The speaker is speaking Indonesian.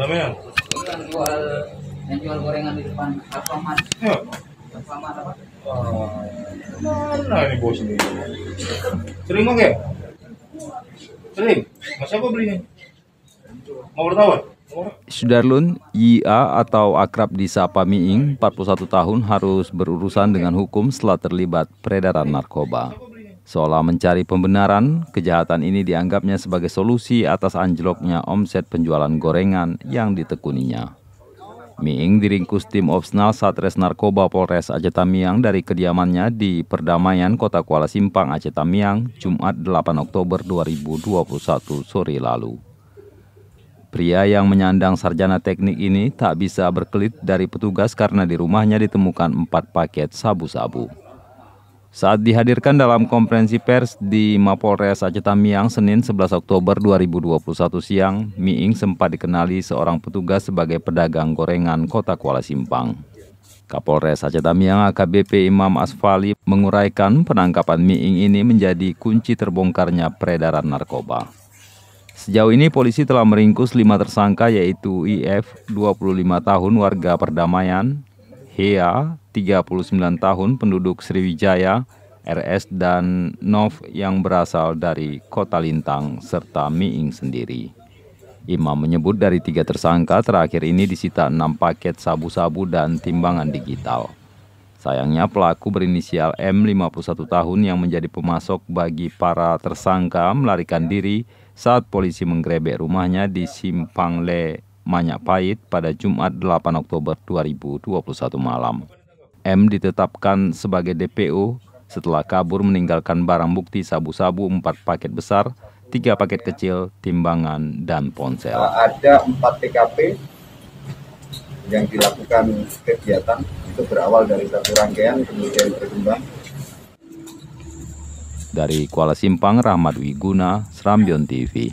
Sama yang? Yang jual yang jual gorengan di depan Alfamart. Ya. Alfamart apa? Oh, mana ini bos ini? Sering mau gak? Ya? Sering. Mas apa belinya? Mau bertawan? Sudarlun, IA atau akrab disapa Miing, 41 tahun harus berurusan dengan hukum setelah terlibat peredaran narkoba. Seolah mencari pembenaran, kejahatan ini dianggapnya sebagai solusi atas anjloknya omset penjualan gorengan yang ditekuninya. Miing diringkus tim Opsnal Satres Narkoba Polres Aceh Tamiang dari kediamannya di Perdamaian Kota Kuala Simpang Aceh Tamiang, Jumat 8 Oktober 2021 sore lalu. Pria yang menyandang sarjana teknik ini tak bisa berkelit dari petugas karena di rumahnya ditemukan empat paket sabu-sabu. Saat dihadirkan dalam konferensi pers di Mapolres Aceh Tamiang Senin 11 Oktober 2021 siang, Miing sempat dikenali seorang petugas sebagai pedagang gorengan Kota Kuala Simpang. Kapolres Aceh Tamiang AKBP Imam Asfali menguraikan penangkapan Miing ini menjadi kunci terbongkarnya peredaran narkoba. Sejauh ini polisi telah meringkus lima tersangka yaitu IF 25 tahun warga Perdamaian, Hea, 39 tahun penduduk Sriwijaya, RS dan Nov yang berasal dari Kota Lintang serta Miing sendiri. Imam menyebut dari tiga tersangka terakhir ini disita enam paket sabu-sabu dan timbangan digital. Sayangnya pelaku berinisial M 51 tahun yang menjadi pemasok bagi para tersangka melarikan diri saat polisi menggerebek rumahnya di Simpang Le Manyak Pahit pada Jumat 8 Oktober 2021 malam. M ditetapkan sebagai DPO setelah kabur meninggalkan barang bukti sabu-sabu 4 paket besar, 3 paket kecil, timbangan, dan ponsel. Eh, ada 4 TKP yang dilakukan kegiatan itu berawal dari satu rangkaian kemudian berkembang dari Kuala Simpang Rahmat Wiguna, Serambion TV.